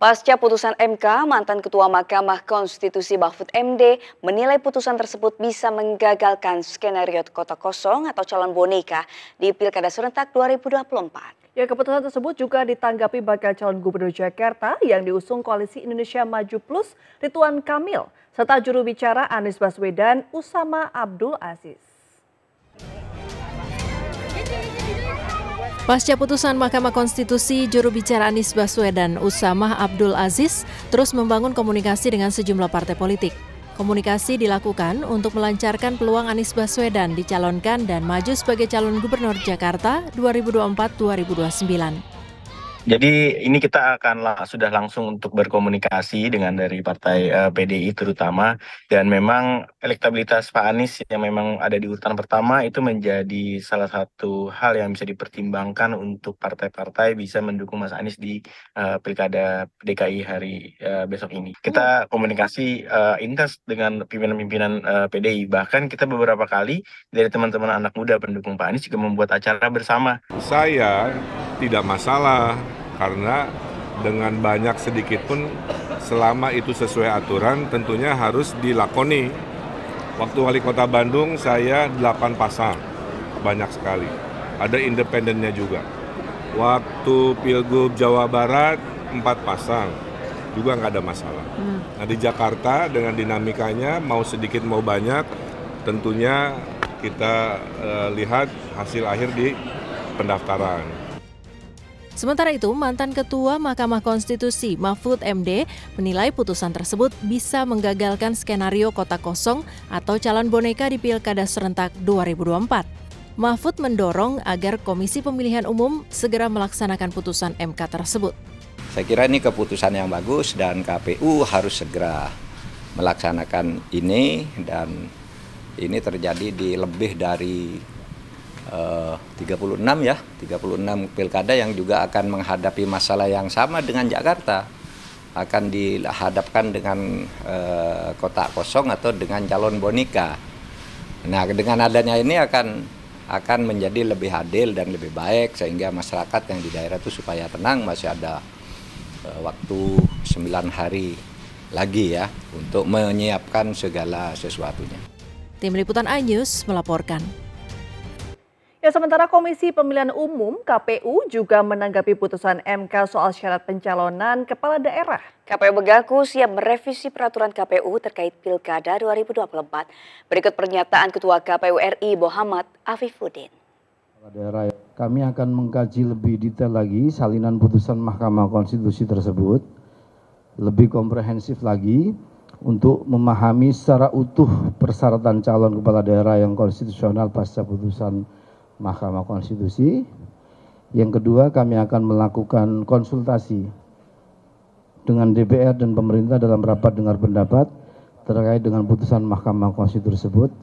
Pasca putusan MK, mantan Ketua Mahkamah Konstitusi Mahfud MD menilai putusan tersebut bisa menggagalkan skenario kota kosong atau calon boneka di Pilkada Serentak 2024. Ya, keputusan tersebut juga ditanggapi bakal calon gubernur Jakarta yang diusung Koalisi Indonesia Maju Plus Rituan Kamil serta juru bicara Anies Baswedan Usama Abdul Aziz. Pasca putusan Mahkamah Konstitusi, juru bicara Anies Baswedan, Usamah Abdul Aziz, terus membangun komunikasi dengan sejumlah partai politik. Komunikasi dilakukan untuk melancarkan peluang Anies Baswedan dicalonkan dan maju sebagai calon gubernur Jakarta 2024-2029 jadi ini kita akan sudah langsung untuk berkomunikasi dengan dari partai uh, eh, PDI terutama dan memang elektabilitas Pak Anies yang memang ada di urutan pertama itu menjadi salah satu hal yang bisa dipertimbangkan untuk partai-partai bisa mendukung Mas Anies di uh, pilkada DKI hari uh, besok ini. Kita hmm. komunikasi uh, intens dengan pimpinan-pimpinan uh, PDI bahkan kita beberapa kali dari teman-teman anak muda pendukung Pak Anies juga membuat acara bersama. Saya tidak masalah karena dengan banyak sedikit pun selama itu sesuai aturan tentunya harus dilakoni. Waktu wali kota Bandung saya 8 pasang, banyak sekali. Ada independennya juga. Waktu Pilgub Jawa Barat 4 pasang, juga nggak ada masalah. Hmm. Nah di Jakarta dengan dinamikanya mau sedikit mau banyak, tentunya kita uh, lihat hasil akhir di pendaftaran. Sementara itu, mantan Ketua Mahkamah Konstitusi Mahfud MD menilai putusan tersebut bisa menggagalkan skenario kota kosong atau calon boneka di Pilkada serentak 2024. Mahfud mendorong agar Komisi Pemilihan Umum segera melaksanakan putusan MK tersebut. Saya kira ini keputusan yang bagus dan KPU harus segera melaksanakan ini dan ini terjadi di lebih dari 36 eh, ya, 36 pilkada yang juga akan menghadapi masalah yang sama dengan Jakarta akan dihadapkan dengan e, kotak kosong atau dengan calon bonika. Nah, dengan adanya ini akan akan menjadi lebih adil dan lebih baik sehingga masyarakat yang di daerah itu supaya tenang masih ada e, waktu 9 hari lagi ya untuk menyiapkan segala sesuatunya. Tim liputan Anyus melaporkan. Ya, sementara Komisi Pemilihan Umum KPU juga menanggapi putusan MK soal syarat pencalonan kepala daerah. KPU mengaku siap merevisi peraturan KPU terkait Pilkada 2024. Berikut pernyataan Ketua KPU RI Muhammad Afifuddin. Daerah kami akan mengkaji lebih detail lagi salinan putusan Mahkamah Konstitusi tersebut, lebih komprehensif lagi untuk memahami secara utuh persyaratan calon kepala daerah yang konstitusional pasca putusan Mahkamah Konstitusi. Yang kedua, kami akan melakukan konsultasi dengan DPR dan pemerintah dalam rapat dengar pendapat terkait dengan putusan Mahkamah Konstitusi tersebut.